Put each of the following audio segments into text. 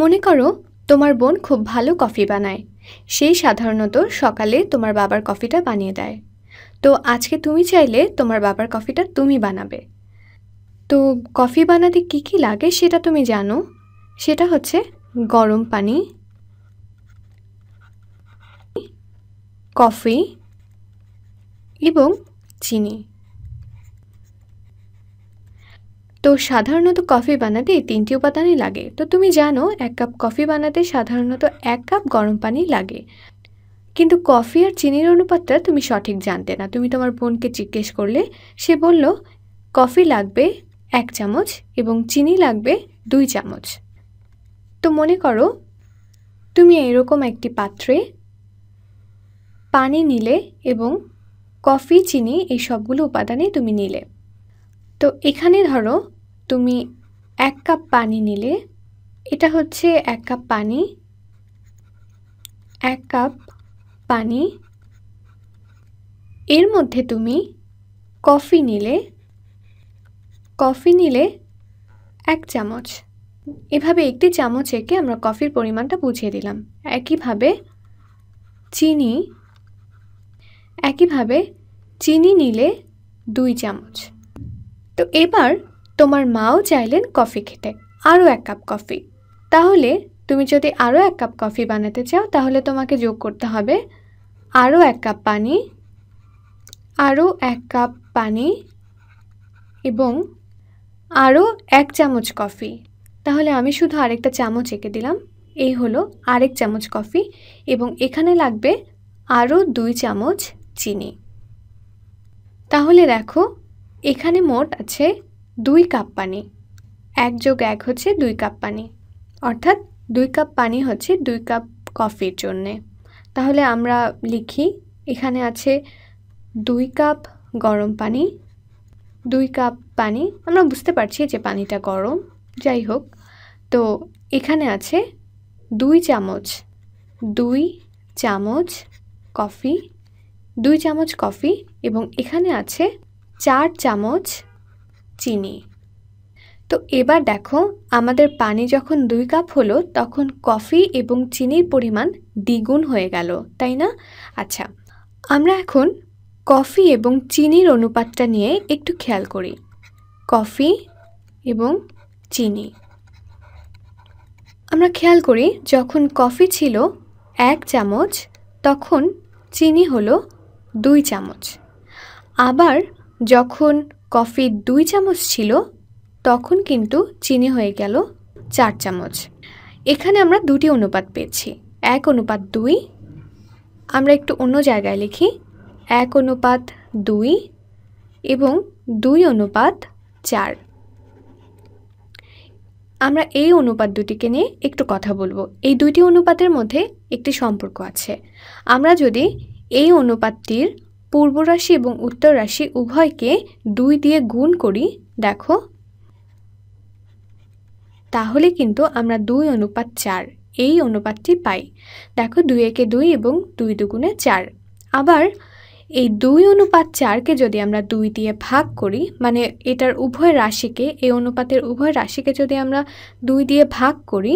মনে করো তোমার বোন খুব ভালো কফি বানায় সেই সাধারণত সকালে তোমার বাবার কফিটা বানিয়ে দেয় তো আজকে তুমি চাইলে তোমার বাবার কফিটা তুমি বানাবে তো কফি বানাতে কি কি লাগে সেটা তুমি জানো সেটা হচ্ছে গরম পানি কফি এবং চিনি তো সাধারণত কফি বানাতে এই তিনটি উপাদানই লাগে তো তুমি জানো এক কাপ কফি বানাতে সাধারণত এক কাপ গরম পানি লাগে কিন্তু কফি আর চিনির অনুপাতটা তুমি সঠিক জানতে না তুমি তোমার বোনকে জিজ্ঞেস করলে সে বলল কফি লাগবে এক চামচ এবং চিনি লাগবে দুই চামচ তো মনে করো তুমি এরকম একটি পাত্রে পানি নিলে এবং কফি চিনি এই সবগুলো উপাদানে তুমি নিলে তো এখানে ধরো তুমি এক কাপ পানি নিলে এটা হচ্ছে এক কাপ পানি এক কাপ পানি এর মধ্যে তুমি কফি নিলে কফি নিলে এক চামচ এভাবে একটি চামচ এঁকে আমরা কফির পরিমাণটা বুঝিয়ে দিলাম একইভাবে চিনি একইভাবে চিনি নিলে দুই চামচ তো এবার তোমার মাও চাইলেন কফি খেতে আরও এক কাপ কফি তাহলে তুমি যদি আরও এক কাপ কফি বানাতে চাও তাহলে তোমাকে যোগ করতে হবে আরও এক কাপ পানি আরও এক কাপ পানি এবং আরও এক চামচ কফি তাহলে আমি শুধু আরেকটা চামচ এঁকে দিলাম এই হলো আরেক চামচ কফি এবং এখানে লাগবে আরও দুই চামচ চিনি তাহলে দেখো এখানে মোট আছে দুই কাপ পানি এক যোগ এক হচ্ছে দুই কাপ পানি অর্থাৎ দুই কাপ পানি হচ্ছে দুই কাপ কফির জন্যে তাহলে আমরা লিখি এখানে আছে দুই কাপ গরম পানি দুই কাপ পানি আমরা বুঝতে পারছি যে পানিটা গরম যাই হোক তো এখানে আছে দুই চামচ দুই চামচ কফি দুই চামচ কফি এবং এখানে আছে চার চামচ চিনি তো এবার দেখো আমাদের পানি যখন দুই কাপ হলো তখন কফি এবং চিনির পরিমাণ দ্বিগুণ হয়ে গেল তাই না আচ্ছা আমরা এখন কফি এবং চিনির অনুপাতটা নিয়ে একটু খেয়াল করি কফি এবং চিনি আমরা খেয়াল করি যখন কফি ছিল এক চামচ তখন চিনি হলো দুই চামচ আবার যখন কফি দুই চামচ ছিল তখন কিন্তু চিনি হয়ে গেল চার চামচ এখানে আমরা দুটি অনুপাত পেয়েছি এক অনুপাত দুই আমরা একটু অন্য জায়গায় লিখি এক অনুপাত দুই এবং দুই অনুপাত চার আমরা এই অনুপাত দুটিকে নিয়ে একটু কথা বলবো এই দুইটি অনুপাতের মধ্যে একটি সম্পর্ক আছে আমরা যদি এই অনুপাতটির পূর্ব রাশি এবং উত্তর রাশি উভয়কে দুই দিয়ে গুণ করি দেখো তাহলে কিন্তু আমরা দুই অনুপাত চার এই অনুপাতটি পাই দেখো দুই একে দুই এবং দুই দুগুণে চার আবার এই দুই অনুপাত চারকে যদি আমরা দুই দিয়ে ভাগ করি মানে এটার উভয় রাশিকে এই অনুপাতের উভয় রাশিকে যদি আমরা দুই দিয়ে ভাগ করি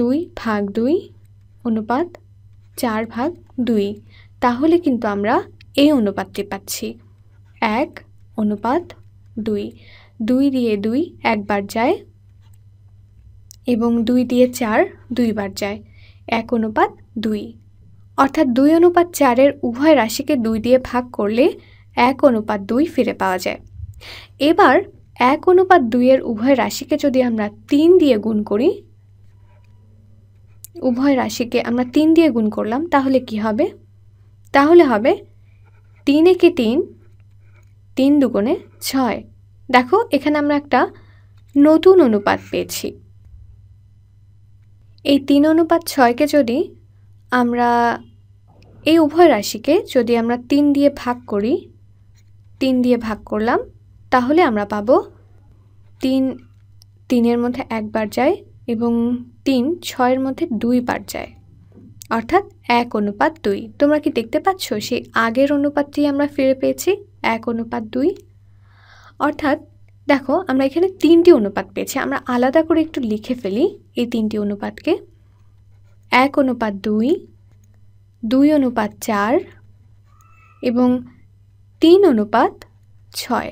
দুই ভাগ দুই অনুপাত চার ভাগ দুই তাহলে কিন্তু আমরা এই অনুপাতটি পাচ্ছি এক অনুপাত দুই দুই দিয়ে দুই একবার যায় এবং দুই দিয়ে চার দুইবার যায় এক অনুপাত দুই অর্থাৎ দুই অনুপাত চারের উভয় রাশিকে দুই দিয়ে ভাগ করলে এক অনুপাত দুই ফিরে পাওয়া যায় এবার এক অনুপাত দুইয়ের উভয় রাশিকে যদি আমরা তিন দিয়ে গুণ করি উভয় রাশিকে আমরা তিন দিয়ে গুণ করলাম তাহলে কি হবে তাহলে হবে তিন একে তিন তিন দুগুণে ছয় দেখো এখানে আমরা একটা নতুন অনুপাত পেয়েছি এই তিন অনুপাত ছয়কে যদি আমরা এই উভয় রাশিকে যদি আমরা তিন দিয়ে ভাগ করি তিন দিয়ে ভাগ করলাম তাহলে আমরা পাব তিন তিনের মধ্যে একবার যায় এবং তিন ছয়ের মধ্যে দুইবার যায় অর্থাৎ এক অনুপাত দুই তোমরা কি দেখতে পাচ্ছ সেই আগের অনুপাতটি আমরা ফিরে পেয়েছি এক অনুপাত দুই অর্থাৎ দেখো আমরা এখানে তিনটি অনুপাত পেয়েছি আমরা আলাদা করে একটু লিখে ফেলি এই তিনটি অনুপাতকে এক অনুপাত দুই দুই অনুপাত চার এবং তিন অনুপাত ছয়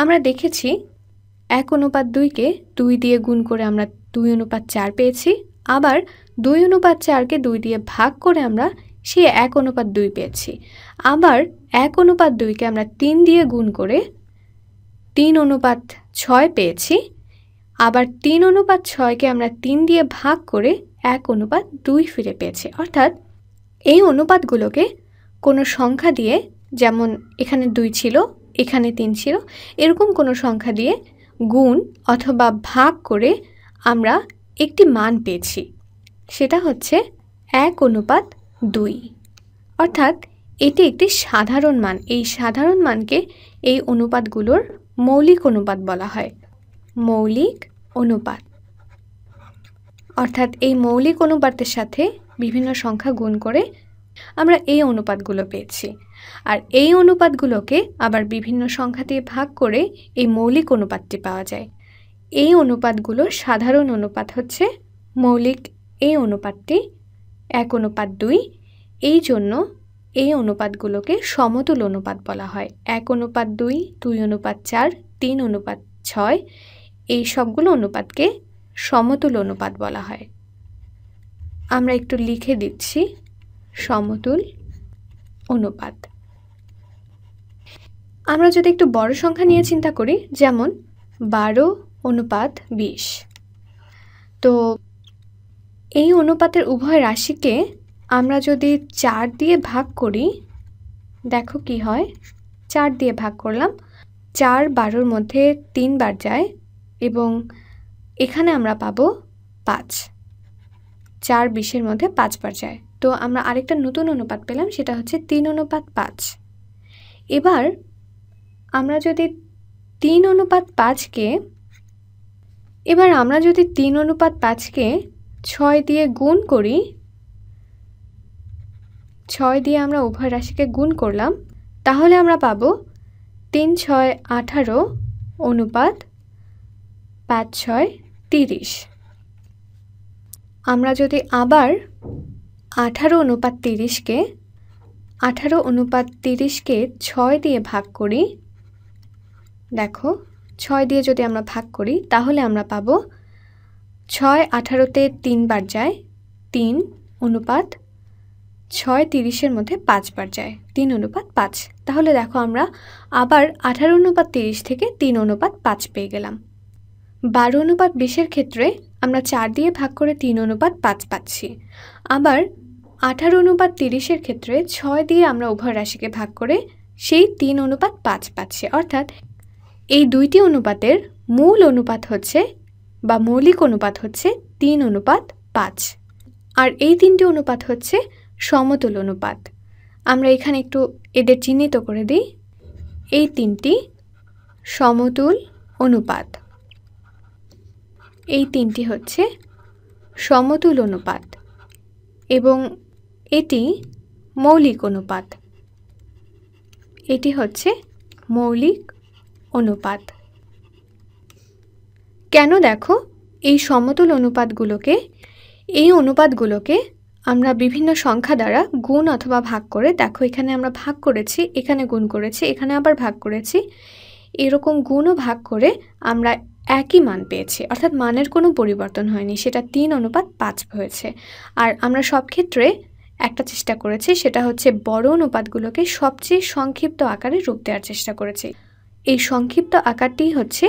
আমরা দেখেছি এক অনুপাত দুইকে দুই দিয়ে গুণ করে আমরা দুই অনুপাত চার পেয়েছি আবার দুই অনুপাত চারকে দুই দিয়ে ভাগ করে আমরা সেই এক অনুপাত দুই পেয়েছি আবার এক অনুপাত দুইকে আমরা তিন দিয়ে গুণ করে তিন অনুপাত ছয় পেয়েছি আবার তিন অনুপাত ছয়কে আমরা তিন দিয়ে ভাগ করে এক অনুপাত দুই ফিরে পেয়েছি অর্থাৎ এই অনুপাতগুলোকে কোনো সংখ্যা দিয়ে যেমন এখানে দুই ছিল এখানে তিন ছিল এরকম কোনো সংখ্যা দিয়ে গুণ অথবা ভাগ করে আমরা একটি মান পেয়েছি সেটা হচ্ছে এক অনুপাত দুই অর্থাৎ এটি একটি সাধারণ মান এই সাধারণ মানকে এই অনুপাতগুলোর মৌলিক অনুপাত বলা হয় মৌলিক অনুপাত অর্থাৎ এই মৌলিক অনুপাতের সাথে বিভিন্ন সংখ্যা গুণ করে আমরা এই অনুপাতগুলো পেয়েছি আর এই অনুপাতগুলোকে আবার বিভিন্ন সংখ্যা দিয়ে ভাগ করে এই মৌলিক অনুপাতটি পাওয়া যায় এই অনুপাতগুলোর সাধারণ অনুপাত হচ্ছে মৌলিক এই অনুপাতটি এক অনুপাত দুই এই জন্য এই অনুপাতগুলোকে সমতুল অনুপাত বলা হয় এক অনুপাত দুই দুই অনুপাত চার তিন অনুপাত ছয় এই সবগুলো অনুপাতকে সমতুল অনুপাত বলা হয় আমরা একটু লিখে দিচ্ছি সমতুল অনুপাত আমরা যদি একটু বড় সংখ্যা নিয়ে চিন্তা করি যেমন বারো অনুপাত বিশ তো এই অনুপাতের উভয় রাশিকে আমরা যদি চার দিয়ে ভাগ করি দেখো কি হয় চার দিয়ে ভাগ করলাম চার বারোর মধ্যে তিনবার যায় এবং এখানে আমরা পাবো পাঁচ চার বিশের মধ্যে পাঁচবার যায় তো আমরা আরেকটা নতুন অনুপাত পেলাম সেটা হচ্ছে তিন অনুপাত পাঁচ এবার আমরা যদি তিন অনুপাত পাঁচকে এবার আমরা যদি তিন অনুপাত পাঁচকে ছয় দিয়ে গুণ করি ছয় দিয়ে আমরা উভয় রাশিকে গুণ করলাম তাহলে আমরা পাব তিন ছয় আঠারো অনুপাত পাঁচ ছয় তিরিশ আমরা যদি আবার আঠারো অনুপাত তিরিশকে আঠারো অনুপাত তিরিশকে ছয় দিয়ে ভাগ করি দেখো ছয় দিয়ে যদি আমরা ভাগ করি তাহলে আমরা পাবো ছয় আঠারোতে তিনবার যায় তিন অনুপাত ছয় তিরিশের মধ্যে পাঁচবার যায় তিন অনুপাত পাঁচ তাহলে দেখো আমরা আবার আঠারো অনুপাত তিরিশ থেকে তিন অনুপাত পাঁচ পেয়ে গেলাম বারো অনুপাত বিশের ক্ষেত্রে আমরা চার দিয়ে ভাগ করে তিন অনুপাত পাঁচ পাচ্ছি আবার আঠারো অনুপাত তিরিশের ক্ষেত্রে ছয় দিয়ে আমরা উভয় রাশিকে ভাগ করে সেই তিন অনুপাত পাঁচ পাচ্ছি অর্থাৎ এই দুইটি অনুপাতের মূল অনুপাত হচ্ছে বা মৌলিক অনুপাত হচ্ছে তিন অনুপাত পাঁচ আর এই তিনটি অনুপাত হচ্ছে সমতুল অনুপাত আমরা এখানে একটু এদের চিহ্নিত করে দিই এই তিনটি সমতুল অনুপাত এই তিনটি হচ্ছে সমতুল অনুপাত এবং এটি মৌলিক অনুপাত এটি হচ্ছে মৌলিক অনুপাত কেন দেখো এই সমতল অনুপাতগুলোকে এই অনুপাতগুলোকে আমরা বিভিন্ন সংখ্যা দ্বারা গুণ অথবা ভাগ করে দেখো এখানে আমরা ভাগ করেছি এখানে গুণ করেছি এখানে আবার ভাগ করেছি এরকম গুণও ভাগ করে আমরা একই মান পেয়েছি অর্থাৎ মানের কোনো পরিবর্তন হয়নি সেটা তিন অনুপাত পাঁচ হয়েছে আর আমরা সব ক্ষেত্রে একটা চেষ্টা করেছি সেটা হচ্ছে বড় অনুপাতগুলোকে সবচেয়ে সংক্ষিপ্ত আকারে রূপ দেওয়ার চেষ্টা করেছি এই সংক্ষিপ্ত আকারটি হচ্ছে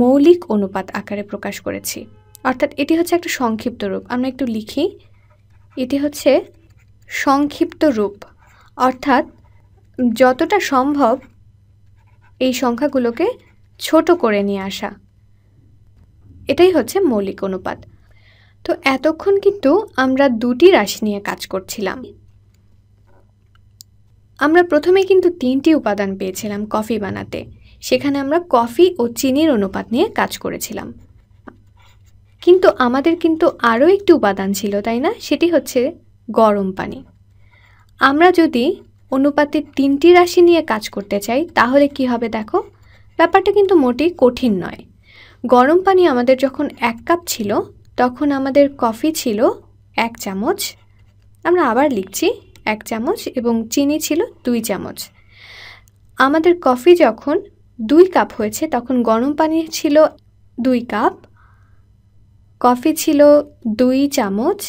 মৌলিক অনুপাত আকারে প্রকাশ করেছি অর্থাৎ এটি হচ্ছে একটা সংক্ষিপ্ত রূপ আমরা একটু লিখি এটি হচ্ছে সংক্ষিপ্ত রূপ অর্থাৎ যতটা সম্ভব এই সংখ্যাগুলোকে ছোট করে নিয়ে আসা এটাই হচ্ছে মৌলিক অনুপাত তো এতক্ষণ কিন্তু আমরা দুটি রাশি নিয়ে কাজ করছিলাম আমরা প্রথমে কিন্তু তিনটি উপাদান পেয়েছিলাম কফি বানাতে সেখানে আমরা কফি ও চিনির অনুপাত নিয়ে কাজ করেছিলাম কিন্তু আমাদের কিন্তু আরও একটি উপাদান ছিল তাই না সেটি হচ্ছে গরম পানি আমরা যদি অনুপাতে তিনটি রাশি নিয়ে কাজ করতে চাই তাহলে কি হবে দেখো ব্যাপারটা কিন্তু মোটেই কঠিন নয় গরম পানি আমাদের যখন এক কাপ ছিল তখন আমাদের কফি ছিল এক চামচ আমরা আবার লিখছি এক চামচ এবং চিনি ছিল দুই চামচ আমাদের কফি যখন দুই কাপ হয়েছে তখন গরম পানি ছিল দুই কাপ কফি ছিল দুই চামচ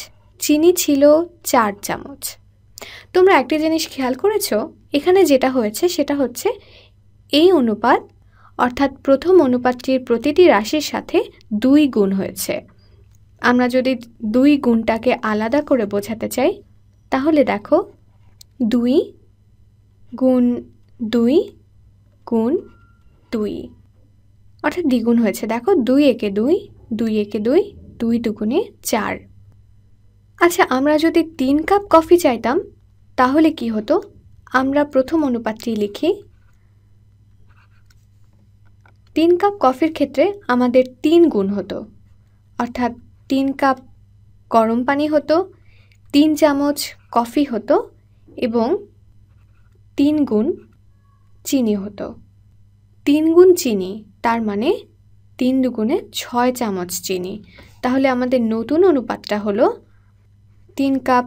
চিনি ছিল চার চামচ তোমরা একটি জিনিস খেয়াল করেছ এখানে যেটা হয়েছে সেটা হচ্ছে এই অনুপাত অর্থাৎ প্রথম অনুপাতটির প্রতিটি রাশির সাথে দুই গুণ হয়েছে আমরা যদি দুই গুণটাকে আলাদা করে বোঝাতে চাই তাহলে দেখো দুই গুণ দুই গুণ দুই অর্থাৎ দ্বিগুণ হয়েছে দেখো দুই একে দুই দুই একে দুই দুই দুগুণে চার আচ্ছা আমরা যদি তিন কাপ কফি চাইতাম তাহলে কি হতো আমরা প্রথম অনুপাতটি লিখি তিন কাপ কফির ক্ষেত্রে আমাদের তিন গুণ হতো অর্থাৎ তিন কাপ গরম পানি হতো তিন চামচ কফি হতো এবং তিন গুণ চিনি হতো তিন গুণ চিনি তার মানে তিন দুগুণে ছয় চামচ চিনি তাহলে আমাদের নতুন অনুপাতটা হলো তিন কাপ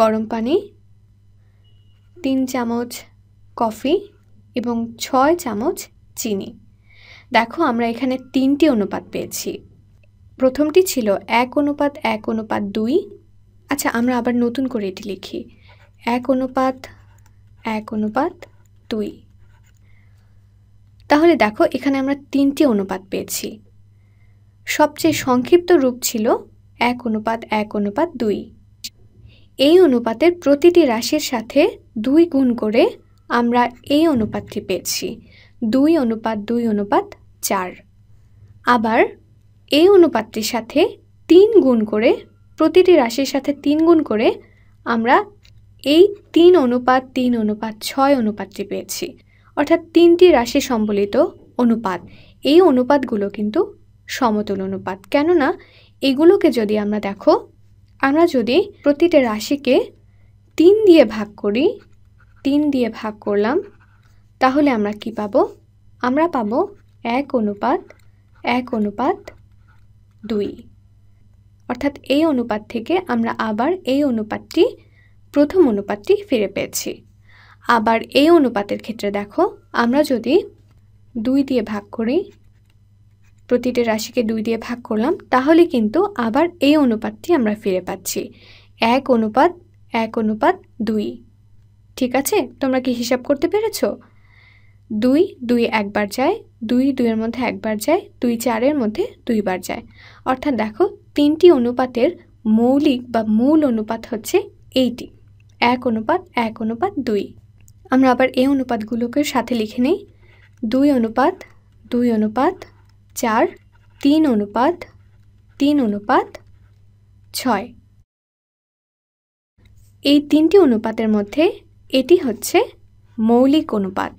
গরম পানি তিন চামচ কফি এবং ছয় চামচ চিনি দেখো আমরা এখানে তিনটি অনুপাত পেয়েছি প্রথমটি ছিল এক অনুপাত এক অনুপাত দুই আচ্ছা আমরা আবার নতুন করে এটি লিখি এক অনুপাত এক অনুপাত দুই তাহলে দেখো এখানে আমরা তিনটি অনুপাত পেয়েছি সবচেয়ে সংক্ষিপ্ত রূপ ছিল এক অনুপাত এক অনুপাত দুই এই অনুপাতের প্রতিটি রাশির সাথে দুই গুণ করে আমরা এই অনুপাতটি পেয়েছি দুই অনুপাত দুই অনুপাত চার আবার এই অনুপাতটির সাথে তিন গুণ করে প্রতিটি রাশির সাথে তিন গুণ করে আমরা এই তিন অনুপাত তিন অনুপাত ছয় অনুপাতটি পেয়েছি অর্থাৎ তিনটি রাশি সম্বলিত অনুপাত এই অনুপাতগুলো কিন্তু সমতল অনুপাত কেননা এগুলোকে যদি আমরা দেখো আমরা যদি প্রতিটা রাশিকে তিন দিয়ে ভাগ করি তিন দিয়ে ভাগ করলাম তাহলে আমরা কি পাবো আমরা পাবো এক অনুপাত এক অনুপাত দুই অর্থাৎ এই অনুপাত থেকে আমরা আবার এই অনুপাতটি প্রথম অনুপাতটি ফিরে পেয়েছি আবার এই অনুপাতের ক্ষেত্রে দেখো আমরা যদি দুই দিয়ে ভাগ করি প্রতিটি রাশিকে দুই দিয়ে ভাগ করলাম তাহলে কিন্তু আবার এই অনুপাতটি আমরা ফিরে পাচ্ছি এক অনুপাত এক অনুপাত দুই ঠিক আছে তোমরা কি হিসাব করতে পেরেছ দুই দুই একবার যায় দুই দুইয়ের মধ্যে একবার যায় দুই চারের মধ্যে দুইবার যায় অর্থাৎ দেখো তিনটি অনুপাতের মৌলিক বা মূল অনুপাত হচ্ছে এইটি এক অনুপাত এক অনুপাত দুই আমরা আবার এই অনুপাতগুলোকে সাথে লিখে নিই দুই অনুপাত দুই অনুপাত চার তিন অনুপাত তিন অনুপাত ছয় এই তিনটি অনুপাতের মধ্যে এটি হচ্ছে মৌলিক অনুপাত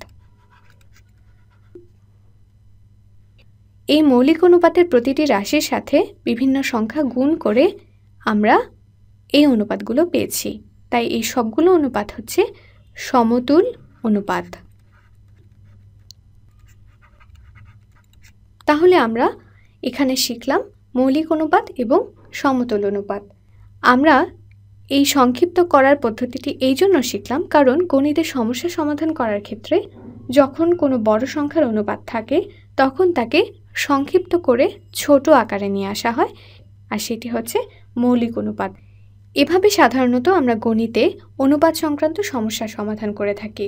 এই মৌলিক অনুপাতের প্রতিটি রাশির সাথে বিভিন্ন সংখ্যা গুণ করে আমরা এই অনুপাতগুলো পেয়েছি তাই এই সবগুলো অনুপাত হচ্ছে সমতুল অনুপাত তাহলে আমরা এখানে শিখলাম মৌলিক অনুপাত এবং সমতল অনুপাত আমরা এই সংক্ষিপ্ত করার পদ্ধতিটি এই জন্য শিখলাম কারণ গণিতের সমস্যা সমাধান করার ক্ষেত্রে যখন কোনো বড় সংখ্যার অনুপাত থাকে তখন তাকে সংক্ষিপ্ত করে ছোট আকারে নিয়ে আসা হয় আর সেটি হচ্ছে মৌলিক অনুপাত এভাবে সাধারণত আমরা গণিতে অনুপাত সংক্রান্ত সমস্যা সমাধান করে থাকি